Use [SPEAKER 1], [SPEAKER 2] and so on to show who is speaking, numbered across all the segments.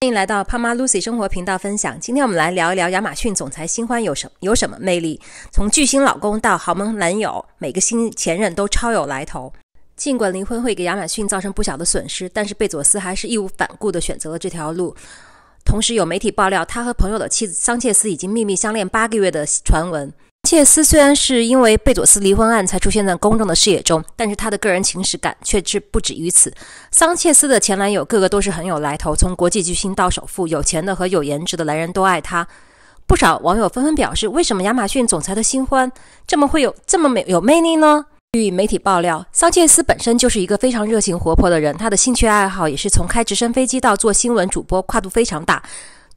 [SPEAKER 1] 欢迎来到胖妈 Lucy 生活频道分享。今天我们来聊一聊亚马逊总裁新欢有什有什么魅力？从巨星老公到豪门男友，每个新前任都超有来头。尽管离婚会给亚马逊造成不小的损失，但是贝佐斯还是义无反顾地选择了这条路。同时，有媒体爆料他和朋友的妻子桑切斯已经秘密相恋八个月的传闻。切斯虽然是因为贝佐斯离婚案才出现在公众的视野中，但是他的个人情史感却是不止于此。桑切斯的前男友个个都是很有来头，从国际巨星到首富，有钱的和有颜值的男人都爱他。不少网友纷纷表示：为什么亚马逊总裁的新欢这么会有这么美有魅力呢？据媒体爆料，桑切斯本身就是一个非常热情活泼的人，他的兴趣爱好也是从开直升飞机到做新闻主播，跨度非常大。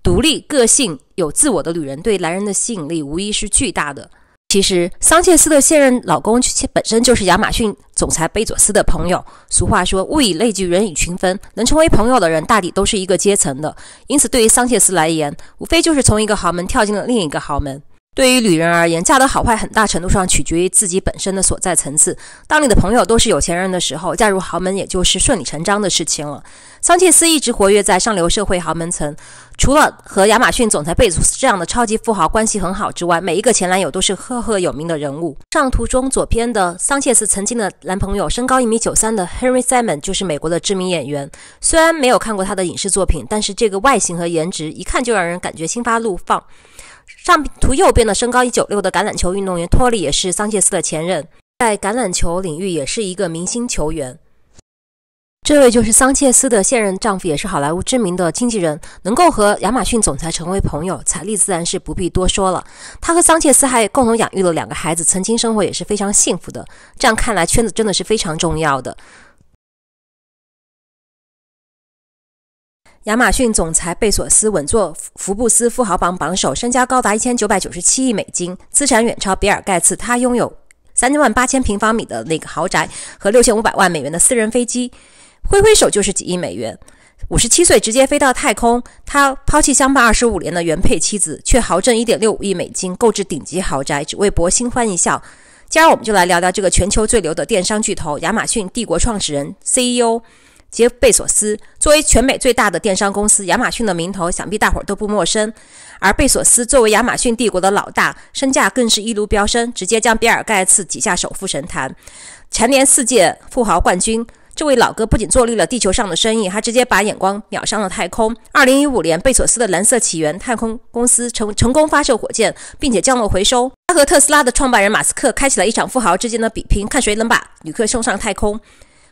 [SPEAKER 1] 独立、个性、有自我的女人对男人的吸引力无疑是巨大的。其实，桑切斯的现任老公其本身就是亚马逊总裁贝佐斯的朋友。俗话说，物以类聚，人以群分，能成为朋友的人大抵都是一个阶层的。因此，对于桑切斯来言，无非就是从一个豪门跳进了另一个豪门。对于女人而言，嫁得好坏很大程度上取决于自己本身的所在层次。当你的朋友都是有钱人的时候，嫁入豪门也就是顺理成章的事情了。桑切斯一直活跃在上流社会豪门层，除了和亚马逊总裁贝佐斯这样的超级富豪关系很好之外，每一个前男友都是赫赫有名的人物。上图中左偏的桑切斯曾经的男朋友，身高一米九三的 Henry Simon 就是美国的知名演员。虽然没有看过他的影视作品，但是这个外形和颜值一看就让人感觉心花怒放。上图右边的身高一九六的橄榄球运动员托里也是桑切斯的前任，在橄榄球领域也是一个明星球员。这位就是桑切斯的现任丈夫，也是好莱坞知名的经纪人。能够和亚马逊总裁成为朋友，财力自然是不必多说了。他和桑切斯还共同养育了两个孩子，曾经生活也是非常幸福的。这样看来，圈子真的是非常重要的。亚马逊总裁贝索斯稳坐福布斯富豪榜榜首，身家高达一千九百九十七亿美金，资产远超比尔盖茨。他拥有三万八千平方米的那个豪宅和六千五百万美元的私人飞机，挥挥手就是几亿美元。五十七岁直接飞到太空，他抛弃相伴二十五年的原配妻子，却豪挣一点六五亿美金购置顶级豪宅，只为博新欢一笑。今儿我们就来聊聊这个全球最牛的电商巨头——亚马逊帝国创始人 CEO。杰弗贝索斯作为全美最大的电商公司亚马逊的名头，想必大伙都不陌生。而贝索斯作为亚马逊帝国的老大，身价更是一路飙升，直接将比尔·盖茨挤下首富神坛，蝉联四届富豪冠军。这位老哥不仅坐立了地球上的生意，还直接把眼光瞄上了太空。二零一五年，贝索斯的蓝色起源太空公司成成功发射火箭，并且降落回收。他和特斯拉的创办人马斯克开启了一场富豪之间的比拼，看谁能把旅客送上太空。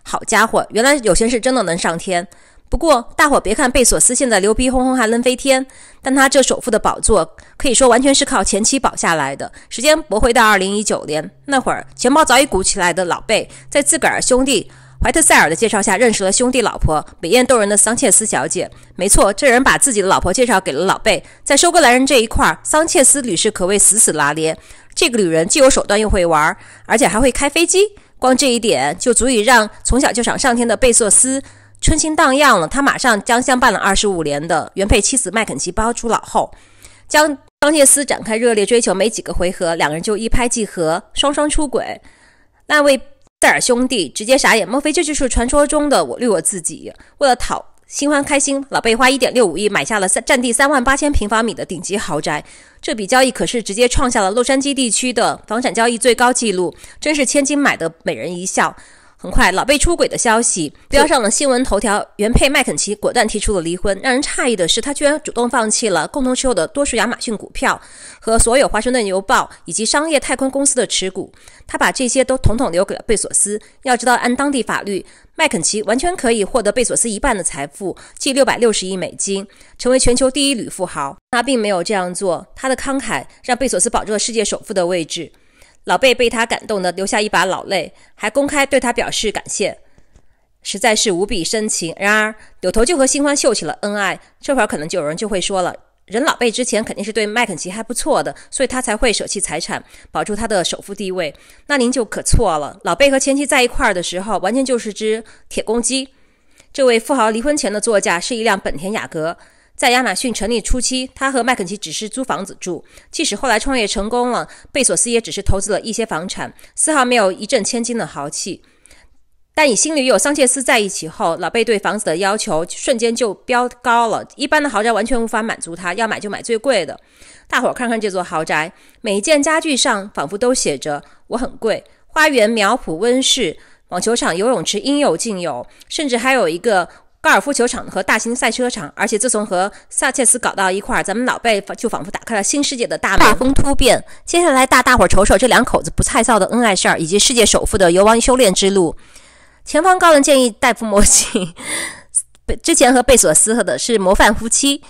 [SPEAKER 1] 好家伙，原来有些事真的能上天。不过大伙别看贝索斯现在牛逼哄哄还能飞天，但他这首富的宝座可以说完全是靠前期保下来的时间。驳回到二零一九年那会儿，钱包早已鼓起来的老贝，在自个儿兄弟怀特塞尔的介绍下，认识了兄弟老婆美艳动人的桑切斯小姐。没错，这人把自己的老婆介绍给了老贝。在收割男人这一块，桑切斯女士可谓死死拉链。这个女人既有手段又会玩，而且还会开飞机。光这一点就足以让从小就想上天的贝索斯春心荡漾了。他马上将相伴了二十五年的原配妻子麦肯齐抛诸脑后，将桑切斯展开热烈追求。没几个回合，两人就一拍即合，双双出轨。那位塞尔兄弟直接傻眼：莫非这就是传说中的我绿我自己？为了讨……新欢开心，老贝花一点六五亿买下了三占地三万八千平方米的顶级豪宅，这笔交易可是直接创下了洛杉矶地区的房产交易最高纪录，真是千金买的美人一笑。很快，老贝出轨的消息标上了新闻头条。原配麦肯齐果断提出了离婚。让人诧异的是，他居然主动放弃了共同持有的多数亚马逊股票和所有华盛顿邮报以及商业太空公司的持股。他把这些都统统留给了贝索斯。要知道，按当地法律，麦肯齐完全可以获得贝索斯一半的财富，即六百六十亿美金，成为全球第一女富豪。他并没有这样做。他的慷慨让贝索斯保住了世界首富的位置。老贝被他感动的流下一把老泪，还公开对他表示感谢，实在是无比深情。然而扭头就和新欢秀起了恩爱，这会儿可能就有人就会说了：人老贝之前肯定是对麦肯齐还不错的，所以他才会舍弃财产保住他的首富地位。那您就可错了，老贝和前妻在一块儿的时候，完全就是只铁公鸡。这位富豪离婚前的座驾是一辆本田雅阁。在亚马逊成立初期，他和麦肯齐只是租房子住。即使后来创业成功了，贝索斯也只是投资了一些房产，丝毫没有一掷千金的豪气。但与新女友桑切斯在一起后，老贝对房子的要求瞬间就飙高了。一般的豪宅完全无法满足他，要买就买最贵的。大伙儿看看这座豪宅，每一件家具上仿佛都写着“我很贵”。花园、苗圃、温室、网球场、游泳池，应有尽有，甚至还有一个。高尔夫球场和大型赛车场，而且自从和萨切斯搞到一块儿，咱们老贝就仿佛打开了新世界的大门。大风突变，接下来大大伙儿瞅瞅这两口子不菜臊的恩爱事儿，以及世界首富的游玩修炼之路。前方高人建议戴夫墨镜，之前和贝索斯的是模范夫妻，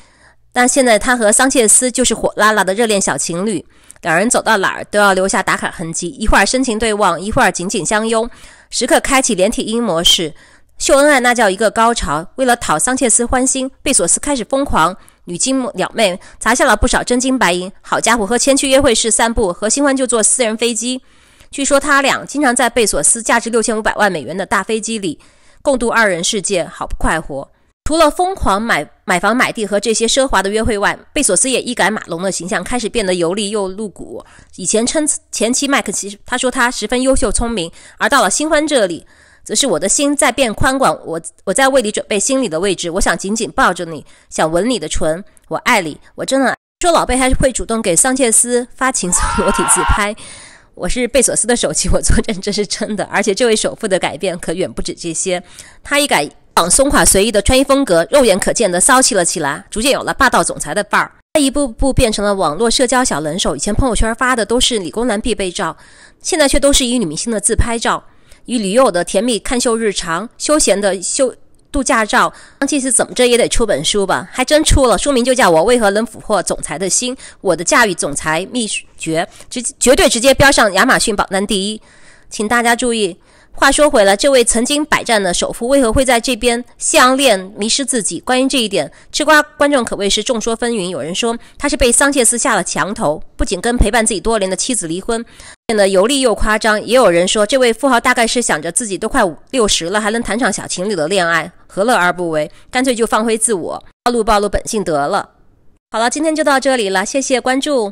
[SPEAKER 1] 但现在他和桑切斯就是火辣辣的热恋小情侣，两人走到哪儿都要留下打卡痕迹，一会儿深情对望，一会儿紧紧相拥，时刻开启连体音模式。秀恩爱那叫一个高潮！为了讨桑切斯欢心，贝索斯开始疯狂女金鸟妹砸下了不少真金白银。好家伙，和前妻约会是散步，和新欢就坐私人飞机。据说他俩经常在贝索斯价值六千五百万美元的大飞机里共度二人世界，好不快活。除了疯狂买买房买地和这些奢华的约会外，贝索斯也一改马龙的形象，开始变得油腻又露骨。以前称前妻麦克斯，他说他十分优秀聪明，而到了新欢这里。则是我的心在变宽广，我我在为你准备心里的位置。我想紧紧抱着你，想吻你的唇。我爱你，我真的。说老贝还是会主动给桑切斯发情色裸体自拍。我是贝索斯的手机，我作证，这是真的。而且这位首富的改变可远不止这些，他一改往松垮随意的穿衣风格，肉眼可见的骚气了起来，逐渐有了霸道总裁的范儿。他一步步变成了网络社交小能手，以前朋友圈发的都是理工男必备照，现在却都是以女明星的自拍照。与女友的甜蜜看秀日常、休闲的休度假照，估计是怎么着也得出本书吧？还真出了，书名就叫《我为何能俘获总裁的心》，我的驾驭总裁秘诀，直绝对直接标上亚马逊榜单第一，请大家注意。话说回来，这位曾经百战的首富为何会在这边夕阳恋迷失自己？关于这一点，吃瓜观众可谓是众说纷纭。有人说他是被桑切斯下了墙头，不仅跟陪伴自己多年的妻子离婚，变得油腻又夸张；也有人说这位富豪大概是想着自己都快六十了，还能谈场小情侣的恋爱，何乐而不为？干脆就放飞自我，暴露暴露本性得了。好了，今天就到这里了，谢谢关注。